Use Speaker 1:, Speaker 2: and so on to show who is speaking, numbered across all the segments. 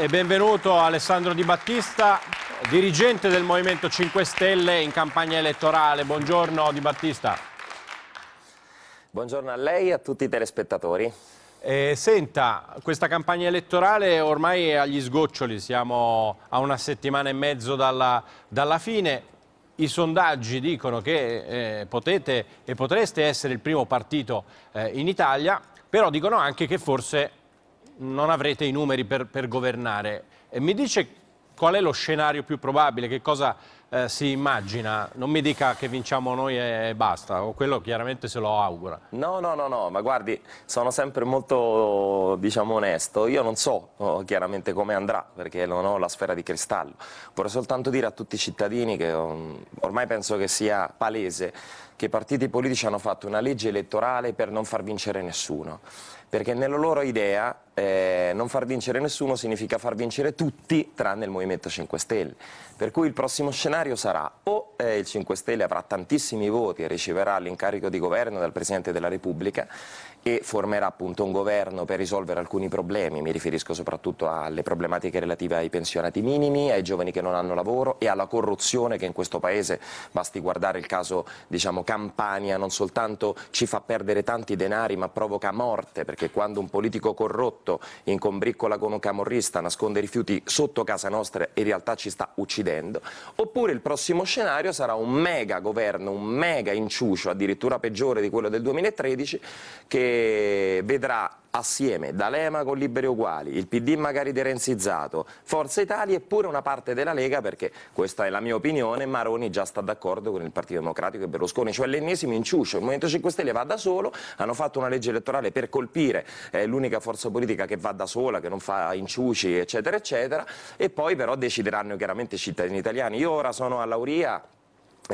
Speaker 1: e benvenuto Alessandro Di Battista, dirigente del Movimento 5 Stelle in campagna elettorale. Buongiorno Di Battista.
Speaker 2: Buongiorno a lei e a tutti i telespettatori.
Speaker 1: Eh, senta, questa campagna elettorale ormai è agli sgoccioli, siamo a una settimana e mezzo dalla, dalla fine. I sondaggi dicono che eh, potete e potreste essere il primo partito eh, in Italia, però dicono anche che forse non avrete i numeri per, per governare. E mi dice qual è lo scenario più probabile, che cosa eh, si immagina? Non mi dica che vinciamo noi e basta, o quello chiaramente se lo augura.
Speaker 2: No, no, no, no, ma guardi, sono sempre molto, diciamo, onesto. Io non so oh, chiaramente come andrà, perché non ho la sfera di cristallo. Vorrei soltanto dire a tutti i cittadini che um, ormai penso che sia palese che i partiti politici hanno fatto una legge elettorale per non far vincere nessuno, perché nella loro idea eh, non far vincere nessuno significa far vincere tutti tranne il Movimento 5 Stelle. Per cui il prossimo scenario sarà o eh, il 5 Stelle avrà tantissimi voti e riceverà l'incarico di governo dal Presidente della Repubblica e formerà appunto un governo per risolvere alcuni problemi, mi riferisco soprattutto alle problematiche relative ai pensionati minimi, ai giovani che non hanno lavoro e alla corruzione che in questo Paese, basti guardare il caso diciamo, Campania, non soltanto ci fa perdere tanti denari ma provoca morte perché quando un politico corrotto corrotto, in combriccola con un camorrista, nasconde rifiuti sotto casa nostra e in realtà ci sta uccidendo, oppure il prossimo scenario sarà un mega governo, un mega inciucio, addirittura peggiore di quello del 2013, che vedrà assieme D'Alema con Liberi Uguali, il PD magari derenzizzato, Forza Italia e pure una parte della Lega, perché questa è la mia opinione, Maroni già sta d'accordo con il Partito Democratico e Berlusconi, cioè l'ennesimo inciuscio, il Movimento 5 Stelle va da solo, hanno fatto una legge elettorale per colpire eh, l'unica forza politica che va da sola, che non fa inciuci eccetera eccetera e poi però decideranno chiaramente i cittadini italiani. Io ora sono a Lauria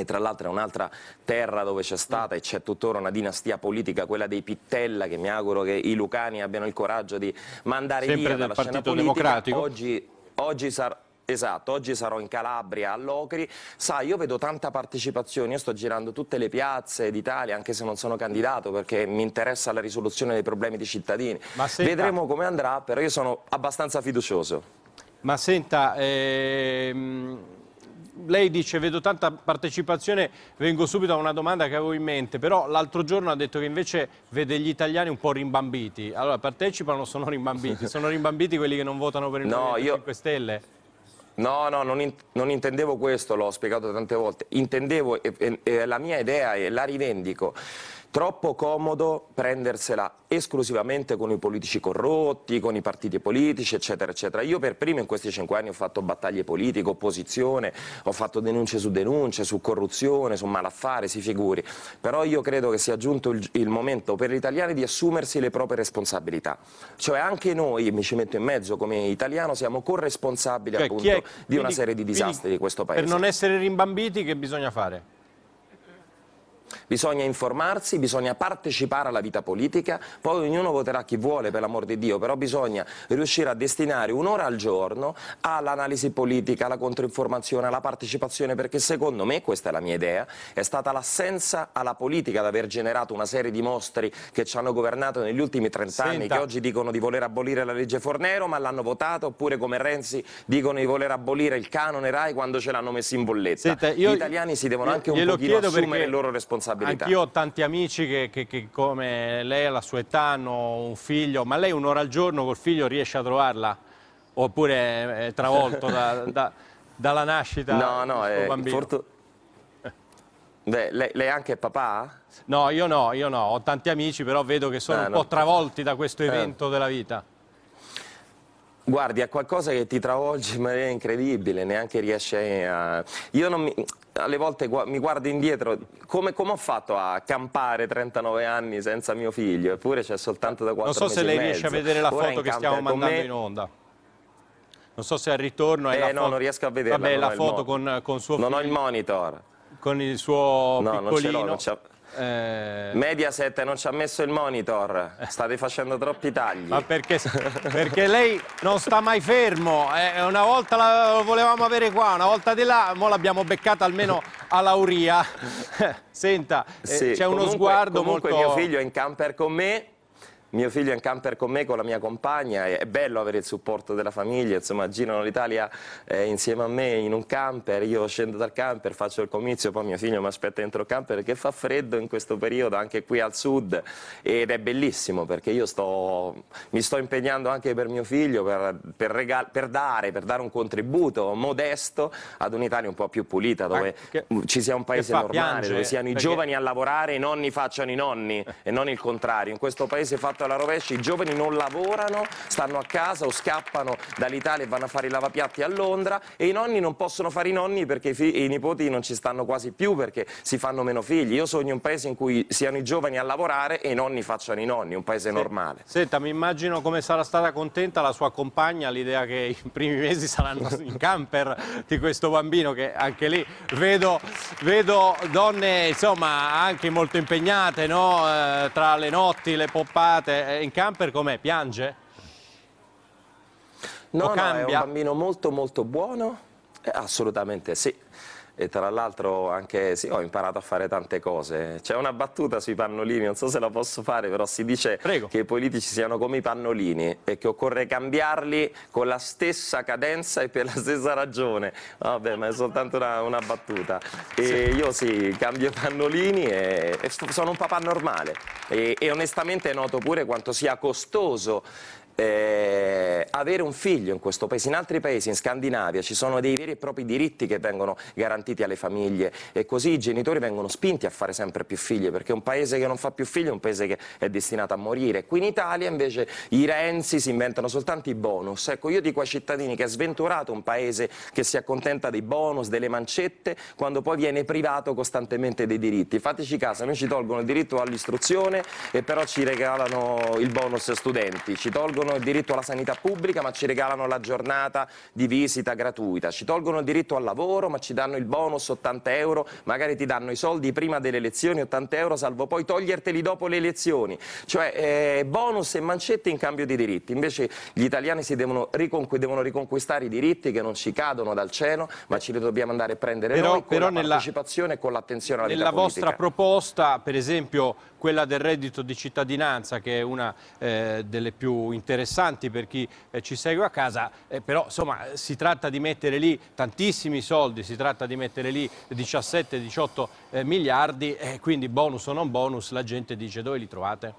Speaker 2: e tra l'altro è un'altra terra dove c'è stata e c'è tuttora una dinastia politica, quella dei Pittella, che mi auguro che i lucani abbiano il coraggio di mandare Sempre via dalla scena politica. Democratico. Oggi, oggi sarà... Esatto, oggi sarò in Calabria, all'Ocri. sai io vedo tanta partecipazione, io sto girando tutte le piazze d'Italia, anche se non sono candidato, perché mi interessa la risoluzione dei problemi dei cittadini. Vedremo come andrà, però io sono abbastanza fiducioso.
Speaker 1: Ma senta, ehm lei dice vedo tanta partecipazione, vengo subito a una domanda che avevo in mente, però l'altro giorno ha detto che invece vede gli italiani un po' rimbambiti. Allora partecipano o sono rimbambiti? Sono rimbambiti quelli che non votano per il no, Movimento io... 5 Stelle?
Speaker 2: No, no, non, in, non, intendevo questo, l'ho spiegato tante volte. Intendevo, e, eh, la mia idea e la rivendico, troppo comodo prendersela esclusivamente con i politici corrotti, con i partiti politici, eccetera, eccetera. Io per primo in questi cinque anni ho fatto battaglie politiche, opposizione, ho fatto denunce su denunce, su corruzione, su malaffare, si figuri. Però io credo che sia giunto il, il momento per gli italiani di assumersi le proprie responsabilità. Cioè anche noi, mi ci metto in mezzo come italiano, siamo corresponsabili cioè, appunto è, di quindi, una serie di disastri di questo Paese. Per non
Speaker 1: essere rimbambiti che bisogna fare?
Speaker 2: bisogna informarsi, bisogna partecipare alla vita politica, poi ognuno voterà chi vuole per l'amor di Dio, però bisogna riuscire a destinare un'ora al giorno all'analisi politica, alla controinformazione, alla partecipazione, perché secondo me, questa è la mia idea, è stata l'assenza alla politica ad aver generato una serie di mostri che ci hanno governato negli ultimi 30 anni, che oggi dicono di voler abolire la legge Fornero, ma l'hanno votata, oppure come Renzi dicono di voler abolire il canone RAI quando ce l'hanno messo in bolletta. Senta, io, Gli italiani si devono anche un pochino assumere perché... le loro responsabilità responsabilità. Anch'io
Speaker 1: ho tanti amici che, che, che, come lei alla sua età hanno un figlio, ma lei un'ora al giorno col figlio riesce a trovarla? Oppure è travolto da, da, dalla nascita no, no, del eh, bambino? Fortu...
Speaker 2: Beh, lei, lei, anche è papà?
Speaker 1: No, io no, io no, ho tanti amici, però vedo che sono ah, un no. po' travolti da questo eh. evento eh. della vita.
Speaker 2: Guardi, è qualcosa che ti travolge in maniera incredibile, neanche riesci a... Io non mi... alle volte gu... mi guardo indietro, come, come, ho fatto a campare 39 anni senza mio figlio? Eppure c'è soltanto da 4 anni Non so se lei riesce a vedere la Ora foto che stiamo mandando me... in onda. Non
Speaker 1: so se al ritorno è eh, la no, foto... non riesco a vederla. Vabbè, la foto con, con suo figlio. Non ho il monitor.
Speaker 2: Con il suo no, piccolino. Non ce l'ho, eh, Mediaset non ci ha messo il monitor, state facendo troppi tagli. Ma perché, perché
Speaker 1: lei non sta mai fermo, eh, una volta la volevamo avere qua, una volta di là, ora l'abbiamo beccata almeno
Speaker 2: a Lauria. Senta, eh, sì, c'è uno comunque, sguardo comunque molto... Comunque mio figlio è in camper con me, mio figlio è in camper con me, con la mia compagna, è bello avere il supporto della famiglia, insomma girano l'Italia eh, insieme a me in un camper, io scendo dal camper, faccio il comizio, poi mio figlio mi aspetta dentro il camper perché fa freddo in questo periodo anche qui al sud ed è bellissimo perché io sto, mi sto impegnando anche per mio figlio per, per, regal, per, dare, per dare un contributo modesto ad un'Italia un po' più pulita dove che, mm, ci sia un paese normale, piangere, dove siano perché... i giovani a lavorare e i nonni facciano i nonni eh. e non il contrario. In questo paese fatto fatto alla rovescia, i giovani non lavorano, stanno a casa o scappano dall'Italia e vanno a fare i lavapiatti a Londra e i nonni non possono fare i nonni perché i, i nipoti non ci stanno quasi più perché si fanno meno figli. Io sogno un paese in cui siano i giovani a lavorare e i nonni facciano i nonni, un paese sì. normale.
Speaker 1: Senta, mi immagino come sarà stata contenta la sua compagna l'idea che i primi mesi saranno in camper di questo bambino che anche lì vedo, vedo donne insomma anche molto impegnate no? eh, tra le notti, le poppate giornate eh, in camper com'è? Piange?
Speaker 2: No, no, è un bambino molto molto buono, eh, assolutamente sì e tra l'altro anche sì, ho imparato a fare tante cose. C'è una battuta sui pannolini, non so se la posso fare, però si dice Prego. che i politici siano come i pannolini e che occorre cambiarli con la stessa cadenza e per la stessa ragione. Vabbè, ma è soltanto una, una battuta. E io sì, cambio i pannolini e, e sono un papà normale. E, e onestamente noto pure quanto sia costoso eh, avere un figlio in questo paese. In altri paesi, in Scandinavia, ci sono dei veri e propri diritti che vengono garantiti alle famiglie e così i genitori vengono spinti a fare sempre più figli, perché un paese che non fa più figli è un paese che è destinato a morire. Qui in Italia invece i Renzi si inventano soltanto i bonus. Ecco, io dico ai cittadini che è sventurato un paese che si accontenta dei bonus, delle mancette, quando poi viene privato costantemente dei diritti. Fateci caso, noi ci tolgono il diritto all'istruzione e però ci regalano il bonus studenti, ci tolgono tolgono il diritto alla sanità pubblica ma ci regalano la giornata di visita gratuita, ci tolgono il diritto al lavoro ma ci danno il bonus 80 euro, magari ti danno i soldi prima delle elezioni 80 euro salvo poi toglierteli dopo le elezioni, cioè eh, bonus e mancette in cambio di diritti, invece gli italiani si devono, riconqu devono riconquistare i diritti che non ci cadono dal cielo ma ce li dobbiamo andare a prendere però, noi con però la partecipazione nella, e con l'attenzione alla nella vita politica. Nella vostra
Speaker 1: proposta per esempio quella del reddito di cittadinanza che è una eh, delle più interessanti per chi eh, ci segue a casa, eh, però insomma si tratta di mettere lì tantissimi soldi, si tratta di mettere lì 17-18 eh, miliardi, eh, quindi bonus o non bonus la gente dice dove li trovate?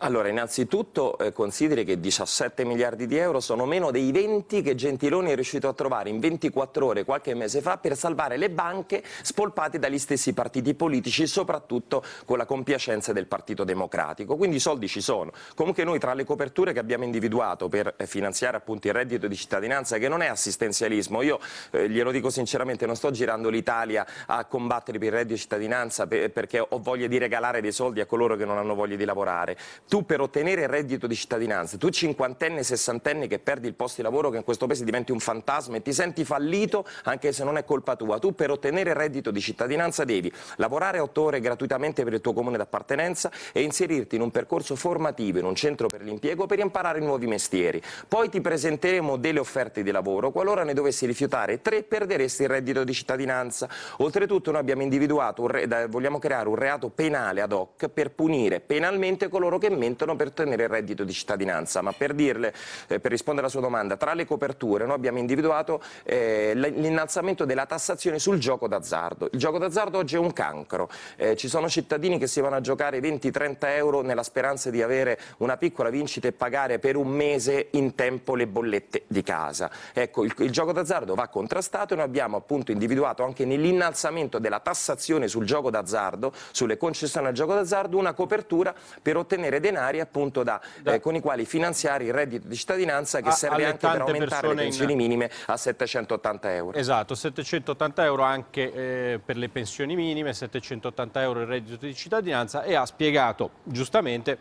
Speaker 2: Allora, innanzitutto eh, consideri che 17 miliardi di euro sono meno dei 20 che Gentiloni è riuscito a trovare in 24 ore qualche mese fa per salvare le banche spolpate dagli stessi partiti politici, soprattutto con la compiacenza del Partito Democratico. Quindi i soldi ci sono. Comunque noi tra le coperture che abbiamo individuato per eh, finanziare appunto il reddito di cittadinanza, che non è assistenzialismo, io eh, glielo dico sinceramente, non sto girando l'Italia a combattere per il reddito di cittadinanza perché ho voglia di regalare dei soldi a coloro che non hanno voglia di lavorare tu per ottenere il reddito di cittadinanza, tu cinquantenne, sessantenne che perdi il posto di lavoro, che in questo paese diventi un fantasma e ti senti fallito anche se non è colpa tua, tu per ottenere il reddito di cittadinanza devi lavorare otto ore gratuitamente per il tuo comune d'appartenenza e inserirti in un percorso formativo, in un centro per l'impiego per imparare nuovi mestieri. Poi ti presenteremo delle offerte di lavoro, qualora ne dovessi rifiutare tre perderesti il reddito di cittadinanza. Oltretutto noi abbiamo individuato, vogliamo creare un reato penale ad hoc per punire penalmente coloro che alimentano per ottenere il reddito di cittadinanza. Ma per, dirle, eh, per rispondere alla sua domanda, tra le coperture noi abbiamo individuato eh, l'innalzamento della tassazione sul gioco d'azzardo. Il gioco d'azzardo oggi è un cancro. Eh, ci sono cittadini che si vanno a giocare 20-30 euro nella speranza di avere una piccola vincita e pagare per un mese in tempo le bollette di casa. Ecco, il, il gioco d'azzardo va contrastato e noi abbiamo appunto individuato anche nell'innalzamento della tassazione sul gioco d'azzardo, sulle concessioni al gioco d'azzardo, una copertura per ottenere dei denari appunto da, da. Eh, con i quali finanziare il reddito di cittadinanza che a, serve anche per aumentare le pensioni in... minime a 780 euro.
Speaker 1: Esatto, 780 euro anche eh, per le pensioni minime, 780 euro il reddito di cittadinanza e ha spiegato giustamente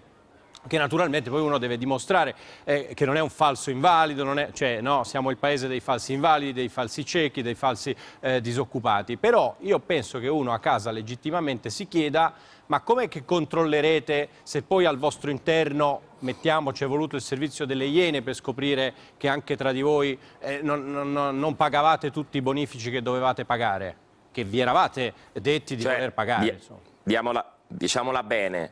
Speaker 1: che naturalmente poi uno deve dimostrare eh, che non è un falso invalido, è, cioè no, siamo il paese dei falsi invalidi, dei falsi ciechi, dei falsi eh, disoccupati, però io penso che uno a casa legittimamente si chieda ma com'è che controllerete se poi al vostro interno mettiamo ci è voluto il servizio delle Iene per scoprire che anche tra di voi eh, non, non, non pagavate tutti i bonifici che dovevate pagare, che vi eravate detti di cioè, voler pagare.
Speaker 2: diamola, diciamola bene,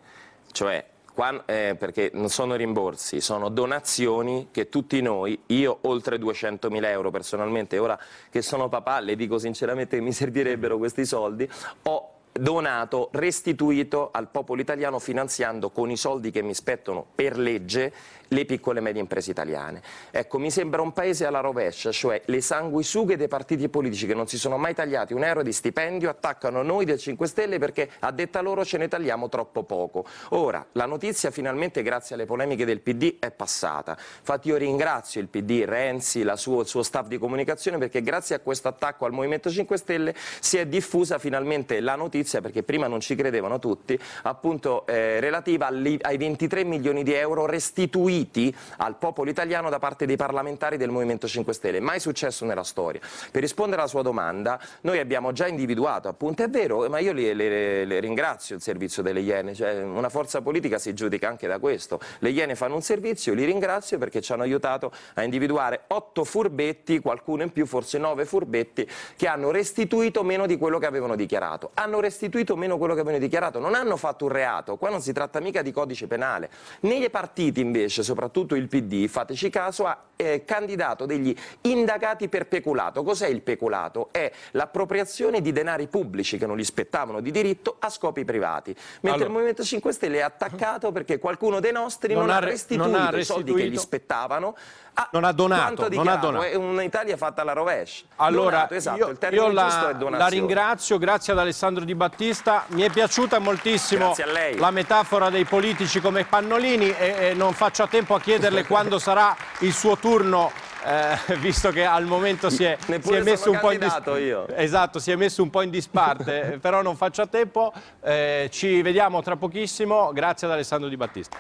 Speaker 2: cioè Qua, eh, perché non sono rimborsi, sono donazioni che tutti noi, io oltre 200.000 euro personalmente, ora che sono papà, le dico sinceramente che mi servirebbero questi soldi, ho donato, restituito al popolo italiano finanziando con i soldi che mi spettano per legge le piccole e medie imprese italiane. Ecco, mi sembra un paese alla rovescia, cioè le sanguisughe dei partiti politici che non si sono mai tagliati un euro di stipendio attaccano noi del 5 Stelle perché a detta loro ce ne tagliamo troppo poco. Ora, la notizia finalmente grazie alle polemiche del PD è passata. Infatti io ringrazio il PD, Renzi, sua, il suo staff di comunicazione perché grazie a questo attacco al Movimento 5 Stelle si è diffusa finalmente la notizia notizia, perché prima non ci credevano tutti, appunto eh, relativa ai 23 milioni di euro restituiti al popolo italiano da parte dei parlamentari del Movimento 5 Stelle. Mai successo nella storia. Per rispondere alla sua domanda, noi abbiamo già individuato, appunto, è vero, ma io le, le, le ringrazio il servizio delle Iene, cioè una forza politica si giudica anche da questo. Le Iene fanno un servizio, li ringrazio perché ci hanno aiutato a individuare otto furbetti, qualcuno in più, forse nove furbetti, che hanno restituito meno di quello che avevano dichiarato. Hanno restituito restituito meno quello che avevano dichiarato, non hanno fatto un reato, qua non si tratta mica di codice penale. Nei partiti invece, soprattutto il PD, fateci caso, ha eh, candidato degli indagati per peculato. Cos'è il peculato? È l'appropriazione di denari pubblici che non gli spettavano di diritto a scopi privati. Mentre allora. il Movimento 5 Stelle è attaccato perché qualcuno dei nostri non, non ha restituito, non ha restituito. i soldi che gli spettavano Ah, non ha donato, non ha donato. È un'Italia fatta alla rovescia. Allora, donato, esatto, io, io la, la, ringrazio,
Speaker 1: grazie ad Alessandro Di Battista. Battista, mi è piaciuta moltissimo la metafora dei politici come Pannolini e, e non faccio a tempo a chiederle quando sarà il suo turno eh, visto che al momento si è, si è messo un po' in disparte. Esatto, si è messo un po' in disparte, eh, però non faccio a tempo. Eh, ci vediamo tra pochissimo. Grazie ad Alessandro Di Battista.